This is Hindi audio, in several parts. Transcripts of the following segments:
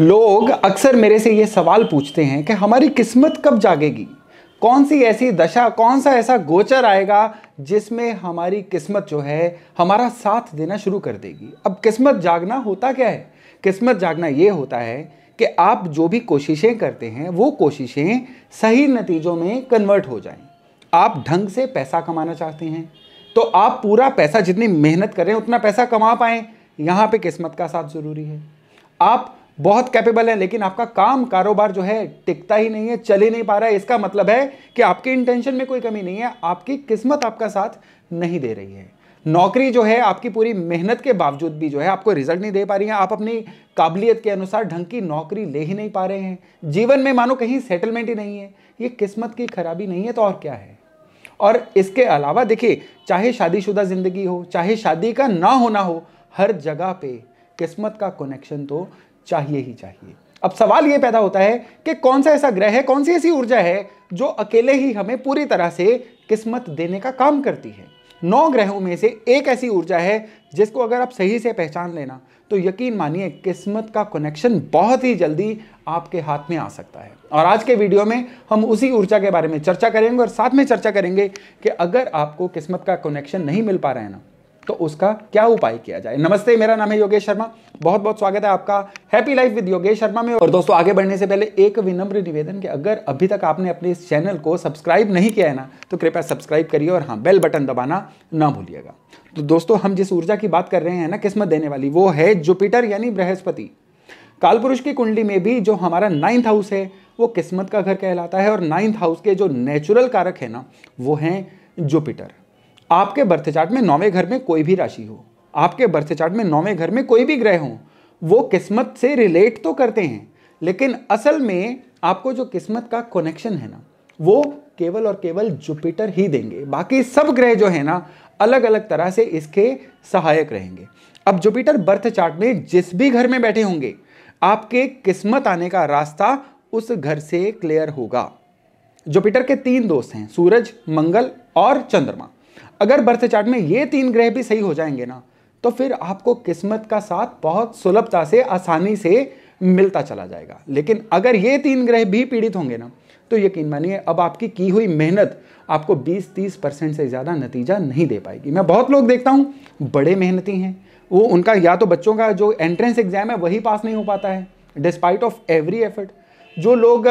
लोग अक्सर मेरे से ये सवाल पूछते हैं कि हमारी किस्मत कब जागेगी कौन सी ऐसी दशा कौन सा ऐसा गोचर आएगा जिसमें हमारी किस्मत जो है हमारा साथ देना शुरू कर देगी अब किस्मत जागना होता क्या है किस्मत जागना ये होता है कि आप जो भी कोशिशें करते हैं वो कोशिशें सही नतीजों में कन्वर्ट हो जाएं आप ढंग से पैसा कमाना चाहते हैं तो आप पूरा पैसा जितनी मेहनत करें उतना पैसा कमा पाएँ यहाँ पे किस्मत का साथ ज़रूरी है आप बहुत कैपेबल है लेकिन आपका काम कारोबार जो है टिकता ही नहीं है चल ही नहीं पा रहा है इसका मतलब है कि आपके इंटेंशन में कोई कमी नहीं है आपकी किस्मत आपका साथ नहीं दे रही है नौकरी जो है आपकी पूरी मेहनत के बावजूद भी जो है आपको रिजल्ट नहीं दे पा रही है आप अपनी काबिलियत के अनुसार ढंग की नौकरी ले ही नहीं पा रहे हैं जीवन में मानो कहीं सेटलमेंट ही नहीं है ये किस्मत की खराबी नहीं है तो और क्या है और इसके अलावा देखिए चाहे शादीशुदा ज़िंदगी हो चाहे शादी का ना होना हो हर जगह पे किस्मत का कनेक्शन तो चाहिए ही चाहिए अब सवाल ये पैदा होता है कि कौन सा ऐसा ग्रह है कौन सी ऐसी ऊर्जा है जो अकेले ही हमें पूरी तरह से किस्मत देने का काम करती है नौ ग्रहों में से एक ऐसी ऊर्जा है जिसको अगर आप सही से पहचान लेना तो यकीन मानिए किस्मत का कनेक्शन बहुत ही जल्दी आपके हाथ में आ सकता है और आज के वीडियो में हम उसी ऊर्जा के बारे में चर्चा करेंगे और साथ में चर्चा करेंगे कि अगर आपको किस्मत का कनेक्शन नहीं मिल पा रहा है ना तो उसका क्या उपाय किया जाए नमस्ते मेरा नाम है योगेश शर्मा बहुत बहुत स्वागत है आपका happy life with Yogesh Sharma में और दोस्तों आगे बढ़ने से पहले एक विनम्र निवेदन कि अगर अभी तक आपने अपने इस चैनल को सब्सक्राइब नहीं किया है ना तो कृपया सब्सक्राइब करिए और हाँ बेल बटन दबाना ना भूलिएगा तो दोस्तों हम जिस ऊर्जा की बात कर रहे हैं ना किस्मत देने वाली वो है जुपिटर यानी बृहस्पति कालपुरुष की कुंडली में भी जो हमारा नाइन्थ हाउस है वो किस्मत का घर कहलाता है और नाइन्थ हाउस के जो नेचुरल कारक है ना वो हैं जुपिटर आपके बर्थ चार्ट में नौवें घर में कोई भी राशि हो आपके बर्थ चार्ट में नौवें घर में कोई भी ग्रह हो वो किस्मत से रिलेट तो करते हैं लेकिन असल में आपको जो किस्मत का कनेक्शन है ना वो केवल और केवल जुपिटर ही देंगे बाकी सब ग्रह जो है ना अलग अलग तरह से इसके सहायक रहेंगे अब जुपिटर बर्थ चार्ट में जिस भी घर में बैठे होंगे आपके किस्मत आने का रास्ता उस घर से क्लियर होगा जुपिटर के तीन दोस्त हैं सूरज मंगल और चंद्रमा अगर बर्थ चार्ट में ये तीन ग्रह भी सही हो जाएंगे ना तो फिर आपको किस्मत का साथ बहुत सुलभता से आसानी से मिलता चला जाएगा लेकिन अगर ये तीन ग्रह भी पीड़ित होंगे ना तो यकीन मानिए अब आपकी की हुई मेहनत आपको 20-30 परसेंट से ज़्यादा नतीजा नहीं दे पाएगी मैं बहुत लोग देखता हूँ बड़े मेहनती हैं वो उनका या तो बच्चों का जो एंट्रेंस एग्जाम है वही पास नहीं हो पाता है डिस्पाइट ऑफ एवरी एफर्ट जो लोग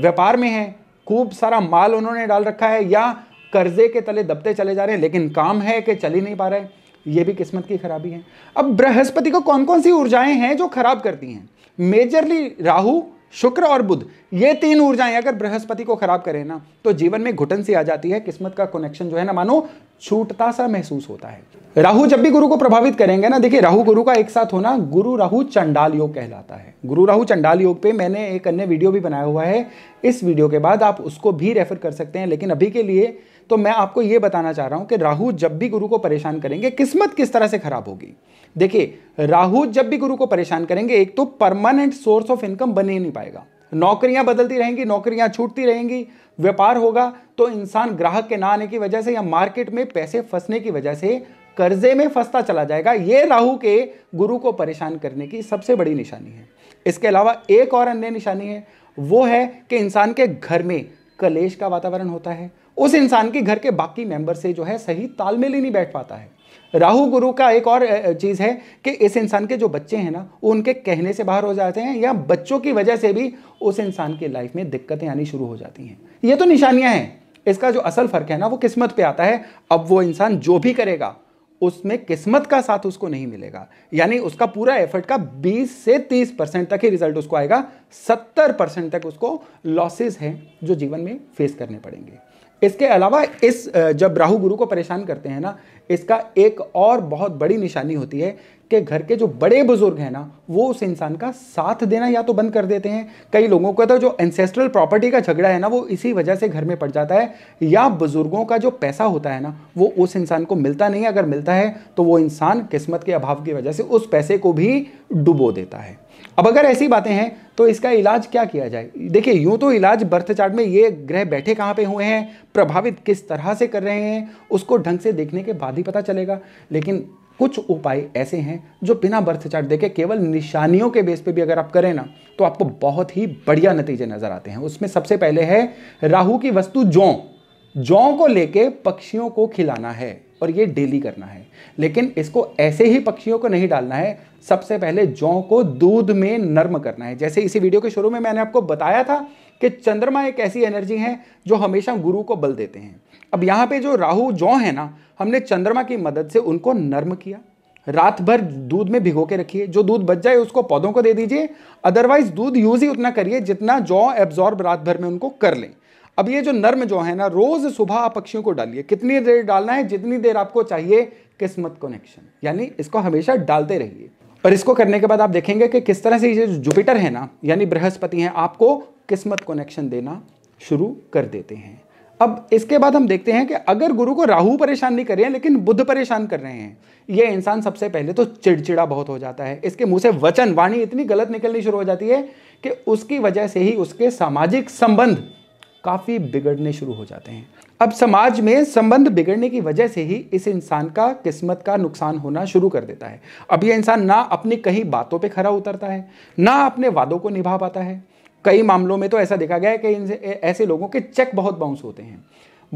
व्यापार में हैं खूब सारा माल उन्होंने डाल रखा है या कर्जे के तले दबते चले जा रहे हैं लेकिन काम है कि चल ही नहीं पा रहे हैं ये भी किस्मत की खराबी है अब बृहस्पति को कौन कौन सी ऊर्जाएं हैं जो खराब करती हैं मेजरली राहु शुक्र और बुध ये तीन ऊर्जाएं अगर बृहस्पति को खराब करें ना तो जीवन में घुटन सी आ जाती है किस्मत का कनेक्शन जो है ना मानो छूटता सा महसूस होता है राहु जब भी गुरु को प्रभावित करेंगे ना देखिए राहु गुरु का एक साथ होना गुरु राहु चंडाल योग कहलाता है गुरु राहु चंडाल योग पे मैंने एक अन्य वीडियो भी बनाया हुआ है इस वीडियो के बाद आप उसको भी रेफर कर सकते हैं लेकिन अभी के लिए तो मैं आपको ये बताना चाह रहा हूं कि राहु जब भी गुरु को परेशान करेंगे किस्मत किस तरह से खराब होगी देखिए राहु जब भी गुरु को परेशान करेंगे एक तो परमानेंट सोर्स ऑफ इनकम बन ही नहीं पाएगा नौकरियां बदलती रहेंगी नौकरियां छूटती रहेंगी व्यापार होगा तो इंसान ग्राहक के ना आने की वजह से या मार्केट में पैसे फंसने की वजह से कर्जे में फंसता चला जाएगा यह राहु के गुरु को परेशान करने की सबसे बड़ी निशानी है इसके अलावा एक और अन्य निशानी है वो है कि इंसान के घर में कलेश का वातावरण होता है उस इंसान के घर के बाकी मेंबर से जो है सही तालमेल ही नहीं बैठ पाता है राहु गुरु का एक और चीज़ है कि इस इंसान के जो बच्चे हैं ना वो उनके कहने से बाहर हो जाते हैं या बच्चों की वजह से भी उस इंसान की लाइफ में दिक्कतें आनी शुरू हो जाती हैं ये तो निशानियां हैं इसका जो असल फ़र्क है ना वो किस्मत पे आता है अब वो इंसान जो भी करेगा उसमें किस्मत का साथ उसको नहीं मिलेगा यानी उसका पूरा एफर्ट का 20 से 30 परसेंट तक ही रिजल्ट उसको आएगा 70 परसेंट तक उसको लॉसेस हैं जो जीवन में फेस करने पड़ेंगे इसके अलावा इस जब राहु गुरु को परेशान करते हैं ना इसका एक और बहुत बड़ी निशानी होती है कि घर के जो बड़े बुजुर्ग हैं ना वो उस इंसान का साथ देना या तो बंद कर देते हैं कई लोगों का तो जो एंसेस्ट्रल प्रॉपर्टी का झगड़ा है ना वो इसी वजह से घर में पड़ जाता है या बुजुर्गों का जो पैसा होता है ना वो उस इंसान को मिलता नहीं अगर मिलता है तो वो इंसान किस्मत के अभाव की वजह से उस पैसे को भी डुबो देता है अब अगर ऐसी बातें हैं तो इसका इलाज क्या किया जाए देखिए यूं तो इलाज बर्थ चार्ट में ये ग्रह बैठे कहाँ पे हुए हैं प्रभावित किस तरह से कर रहे हैं उसको ढंग से देखने के बाद ही पता चलेगा लेकिन कुछ उपाय ऐसे हैं जो बिना बर्थ चार्ट देखे केवल निशानियों के बेस पे भी अगर आप करें ना तो आपको बहुत ही बढ़िया नतीजे नज़र आते हैं उसमें सबसे पहले है राहु की वस्तु जौ जौ को लेके पक्षियों को खिलाना है और ये डेली करना है लेकिन इसको ऐसे ही पक्षियों को नहीं डालना है सबसे पहले जौ को दूध में नर्म करना है जैसे इसी वीडियो के शुरू में मैंने आपको बताया था कि चंद्रमा एक ऐसी एनर्जी है जो हमेशा गुरु को बल देते हैं अब यहाँ पे जो राहु जौ है ना हमने चंद्रमा की मदद से उनको नर्म किया रात भर दूध में भिगो के रखिए जो दूध बच जाए उसको पौधों को दे दीजिए अदरवाइज दूध यूज ही उतना करिए जितना जौ एब्जॉर्ब रात भर में उनको कर लें अब ये जो नर्म जो है ना रोज सुबह आप पक्षियों को डालिए कितनी देर डालना है जितनी देर आपको चाहिए किस्मत कनेक्शन यानी इसको हमेशा डालते रहिए और इसको करने के बाद आप देखेंगे कि किस तरह से ये जो जुपिटर है ना यानी बृहस्पति हैं आपको किस्मत कनेक्शन देना शुरू कर देते हैं अब इसके बाद हम देखते हैं कि अगर गुरु को राहु परेशान नहीं कर रहे हैं लेकिन बुद्ध परेशान कर रहे हैं यह इंसान सबसे पहले तो चिड़चिड़ा बहुत हो जाता है इसके मुंह से वचन वाणी इतनी गलत निकलनी शुरू हो जाती है कि उसकी वजह से ही उसके सामाजिक संबंध काफ़ी बिगड़ने शुरू हो जाते हैं अब समाज में संबंध बिगड़ने की वजह से ही इस इंसान का किस्मत का नुकसान होना शुरू कर देता है अब यह इंसान ना अपनी कहीं बातों पे खरा उतरता है ना अपने वादों को निभा पाता है कई मामलों में तो ऐसा देखा गया है कि ऐसे लोगों के चेक बहुत बाउंस होते हैं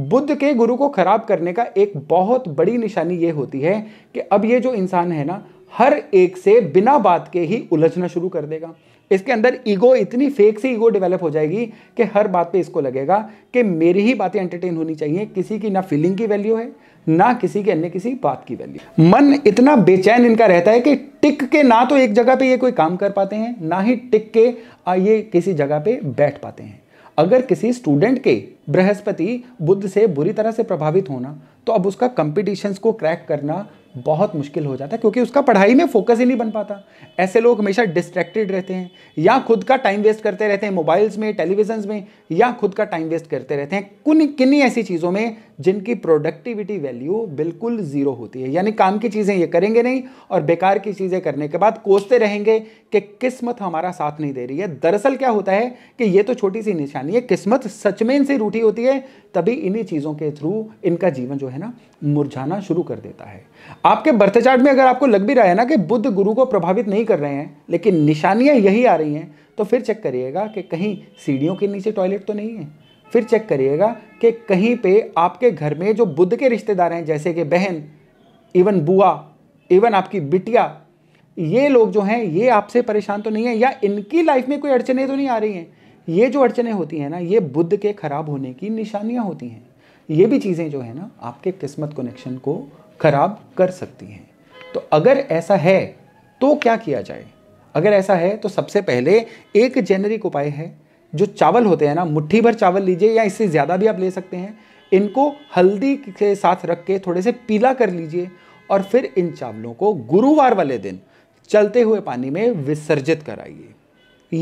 बुद्ध के गुरु को खराब करने का एक बहुत बड़ी निशानी ये होती है कि अब ये जो इंसान है ना हर एक से बिना बात के ही उलझना शुरू कर देगा इसके अंदर ईगो इतनी फेक सी ईगो डेवलप हो जाएगी कि हर बात पे इसको लगेगा कि मेरी ही बातें एंटरटेन होनी चाहिए किसी की ना फीलिंग की वैल्यू है ना किसी के अन्य किसी बात की वैल्यू मन इतना बेचैन इनका रहता है कि टिक के ना तो एक जगह पे ये कोई काम कर पाते हैं ना ही टिक के ये किसी जगह पे बैठ पाते हैं अगर किसी स्टूडेंट के बृहस्पति बुद्ध से बुरी तरह से प्रभावित होना तो अब उसका कंपिटिशन्स को क्रैक करना बहुत मुश्किल हो जाता है क्योंकि उसका पढ़ाई में फोकस ही नहीं बन पाता ऐसे लोग हमेशा डिस्ट्रैक्टेड रहते हैं या खुद का टाइम वेस्ट करते रहते हैं मोबाइल्स में टेलीविजन में या खुद का टाइम वेस्ट करते रहते हैं कुन किन्नी ऐसी चीज़ों में जिनकी प्रोडक्टिविटी वैल्यू बिल्कुल ज़ीरो होती है यानी काम की चीज़ें ये करेंगे नहीं और बेकार की चीज़ें करने के बाद कोसते रहेंगे कि किस्मत हमारा साथ नहीं दे रही है दरअसल क्या होता है कि ये तो छोटी सी निशानी है किस्मत सचमेन से रूठी होती है तभी इन्हीं चीज़ों के थ्रू इनका जीवन जो है ना मुरझाना शुरू कर देता है आपके बर्थ चार्ट में अगर आपको लग भी रहा है ना कि बुद्ध गुरु को प्रभावित नहीं कर रहे हैं लेकिन निशानियाँ यही आ रही हैं तो फिर चेक करिएगा कि कहीं सीढ़ियों के नीचे टॉयलेट तो नहीं है फिर चेक करिएगा कि कहीं पे आपके घर में जो बुद्ध के रिश्तेदार हैं जैसे कि बहन इवन बुआ इवन आपकी बिटिया ये लोग जो हैं ये आपसे परेशान तो नहीं है या इनकी लाइफ में कोई अड़चने तो नहीं आ रही हैं ये जो अड़चने होती हैं ना ये बुद्ध के खराब होने की निशानियाँ होती हैं ये भी चीज़ें जो है ना आपके किस्मत कनेक्शन को खराब कर सकती हैं तो अगर ऐसा है तो क्या किया जाए अगर ऐसा है तो सबसे पहले एक जेनरिक उपाय है जो चावल होते हैं ना मुट्ठी भर चावल लीजिए या इससे ज़्यादा भी आप ले सकते हैं इनको हल्दी के साथ रख के थोड़े से पीला कर लीजिए और फिर इन चावलों को गुरुवार वाले दिन चलते हुए पानी में विसर्जित कराइए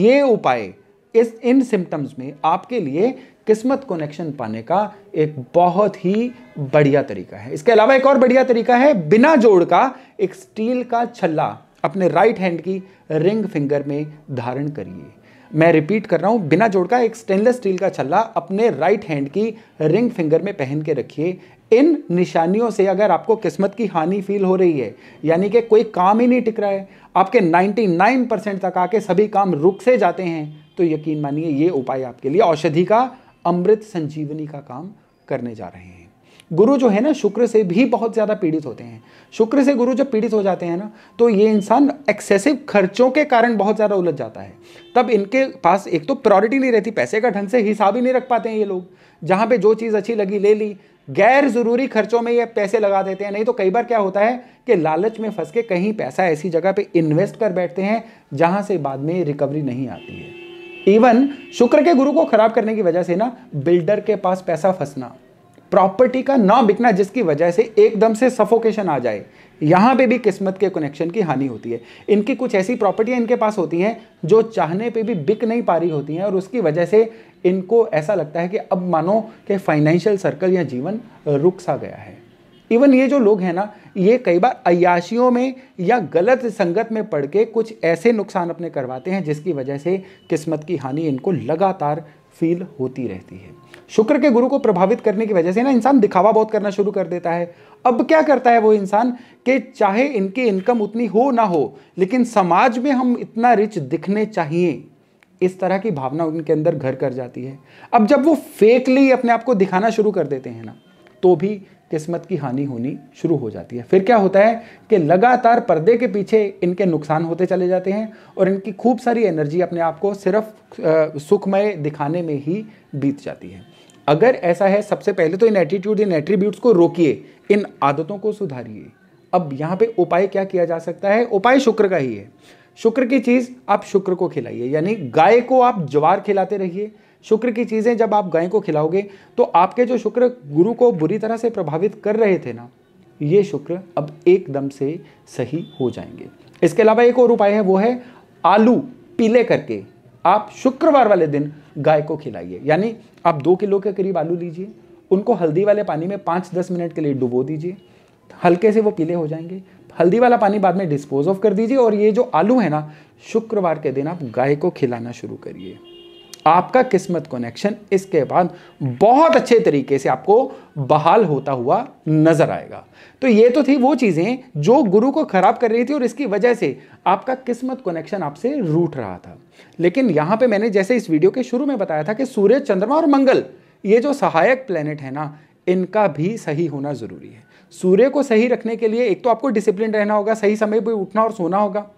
ये उपाय इस इन सिम्टम्स में आपके लिए किस्मत कनेक्शन पाने का एक बहुत ही बढ़िया तरीका है इसके अलावा एक और बढ़िया तरीका है बिना जोड़ का एक स्टील का छल्ला अपने राइट हैंड की रिंग फिंगर में धारण करिए मैं रिपीट कर रहा हूँ बिना जोड़ का एक स्टेनलेस स्टील का छल्ला अपने राइट हैंड की रिंग फिंगर में पहन के रखिए इन निशानियों से अगर आपको किस्मत की हानि फील हो रही है यानी कि कोई काम ही नहीं टिक रहा है आपके 99 परसेंट तक आके सभी काम रुक से जाते हैं तो यकीन मानिए ये उपाय आपके लिए औषधि का अमृत संजीवनी का काम करने जा रहे हैं गुरु जो है ना शुक्र से भी बहुत ज़्यादा पीड़ित होते हैं शुक्र से गुरु जब पीड़ित हो जाते हैं ना तो ये इंसान एक्सेसिव खर्चों के कारण बहुत ज़्यादा उलझ जाता है तब इनके पास एक तो प्रायोरिटी नहीं रहती पैसे का ढंग से हिसाब ही नहीं रख पाते हैं ये लोग जहाँ पे जो चीज़ अच्छी लगी ले ली गैर ज़रूरी खर्चों में ये पैसे लगा देते हैं नहीं तो कई बार क्या होता है कि लालच में फंस के कहीं पैसा ऐसी जगह पे इन्वेस्ट कर बैठते हैं जहाँ से बाद में रिकवरी नहीं आती है इवन शुक्र के गुरु को खराब करने की वजह से ना बिल्डर के पास पैसा फंसना प्रॉपर्टी का ना बिकना जिसकी वजह से एकदम से सफोकेशन आ जाए यहाँ पे भी किस्मत के कनेक्शन की हानि होती है इनकी कुछ ऐसी प्रॉपर्टियाँ इनके पास होती हैं जो चाहने पे भी बिक नहीं पा रही होती हैं और उसकी वजह से इनको ऐसा लगता है कि अब मानो कि फाइनेंशियल सर्कल या जीवन रुक सा गया है इवन ये जो लोग हैं ना ये कई बार अयाशियों में या गलत संगत में पड़ के कुछ ऐसे नुकसान अपने करवाते हैं जिसकी वजह से किस्मत की हानि इनको लगातार फील होती रहती है शुक्र के गुरु को प्रभावित करने की वजह से ना इंसान दिखावा बहुत करना शुरू कर देता है अब क्या करता है वो इंसान कि चाहे इनकी इनकम उतनी हो ना हो लेकिन समाज में हम इतना रिच दिखने चाहिए इस तरह की भावना उनके अंदर घर कर जाती है अब जब वो फेकली अपने आप को दिखाना शुरू कर देते हैं ना तो भी किस्मत की हानि होनी शुरू हो जाती है फिर क्या होता है कि लगातार पर्दे के पीछे इनके नुकसान होते चले जाते हैं और इनकी खूब सारी एनर्जी अपने आप को सिर्फ सुखमय दिखाने में ही बीत जाती है अगर ऐसा है सबसे पहले तो इन एटीट्यूड इन एट्रीब्यूट्स को रोकिए इन आदतों को सुधारिए अब यहाँ पे उपाय क्या किया जा सकता है उपाय शुक्र का ही है शुक्र की चीज़ आप शुक्र को खिलाइए यानी गाय को आप ज्वार खिलाते रहिए शुक्र की चीज़ें जब आप गाय को खिलाओगे तो आपके जो शुक्र गुरु को बुरी तरह से प्रभावित कर रहे थे ना ये शुक्र अब एकदम से सही हो जाएंगे इसके अलावा एक और उपाय है वो है आलू पीले करके आप शुक्रवार वाले दिन गाय को खिलाइए यानी आप दो किलो के करीब आलू लीजिए उनको हल्दी वाले पानी में पाँच दस मिनट के लिए डुबो दीजिए हल्के से वो पीले हो जाएंगे हल्दी वाला पानी बाद में डिस्पोज ऑफ कर दीजिए और ये जो आलू है ना शुक्रवार के दिन आप गाय को खिलाना शुरू करिए आपका किस्मत कनेक्शन इसके बाद बहुत अच्छे तरीके से आपको बहाल होता हुआ नजर आएगा तो ये तो थी वो चीज़ें जो गुरु को ख़राब कर रही थी और इसकी वजह से आपका किस्मत कनेक्शन आपसे रूट रहा था लेकिन यहां पे मैंने जैसे इस वीडियो के शुरू में बताया था कि सूर्य चंद्रमा और मंगल ये जो सहायक प्लेनेट है ना इनका भी सही होना ज़रूरी है सूर्य को सही रखने के लिए एक तो आपको डिसिप्लिन रहना होगा सही समय पर उठना और सोना होगा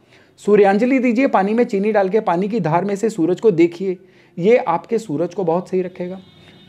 सूर्यांजलि दीजिए पानी में चीनी डाल के पानी की धार में से सूरज को देखिए ये आपके सूरज को बहुत सही रखेगा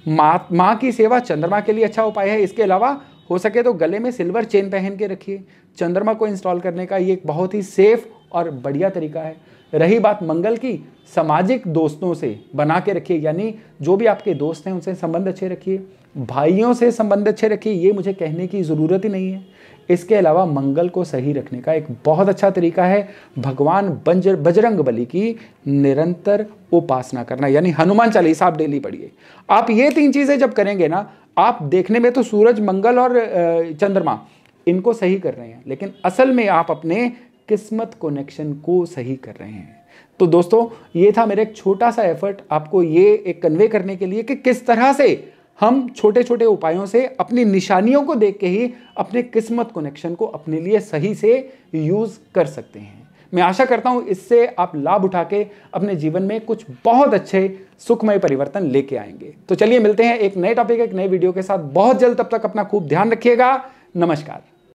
माँ माँ की सेवा चंद्रमा के लिए अच्छा उपाय है इसके अलावा हो सके तो गले में सिल्वर चेन पहन के रखिए चंद्रमा को इंस्टॉल करने का ये एक बहुत ही सेफ और बढ़िया तरीका है रही बात मंगल की सामाजिक दोस्तों से बना के रखिए यानी जो भी आपके दोस्त हैं उनसे संबंध अच्छे रखिए भाइयों से संबंध अच्छे रखिए ये मुझे कहने की ज़रूरत ही नहीं है इसके अलावा मंगल को सही रखने का एक बहुत अच्छा तरीका है भगवान बंजर बजरंग बली की निरंतर उपासना करना यानी हनुमान चालीसा आप डेली पढ़िए आप ये तीन चीज़ें जब करेंगे ना आप देखने में तो सूरज मंगल और चंद्रमा इनको सही कर रहे हैं लेकिन असल में आप अपने किस्मत कनेक्शन को सही कर रहे हैं तो दोस्तों ये था मेरा एक छोटा सा एफर्ट आपको ये एक कन्वे करने के लिए कि किस तरह से हम छोटे छोटे उपायों से अपनी निशानियों को देख के ही अपने किस्मत कनेक्शन को अपने लिए सही से यूज़ कर सकते हैं मैं आशा करता हूं इससे आप लाभ उठा के अपने जीवन में कुछ बहुत अच्छे सुखमय परिवर्तन लेके आएंगे तो चलिए मिलते हैं एक नए टॉपिक एक नए वीडियो के साथ बहुत जल्द तब तक अपना खूब ध्यान रखिएगा नमस्कार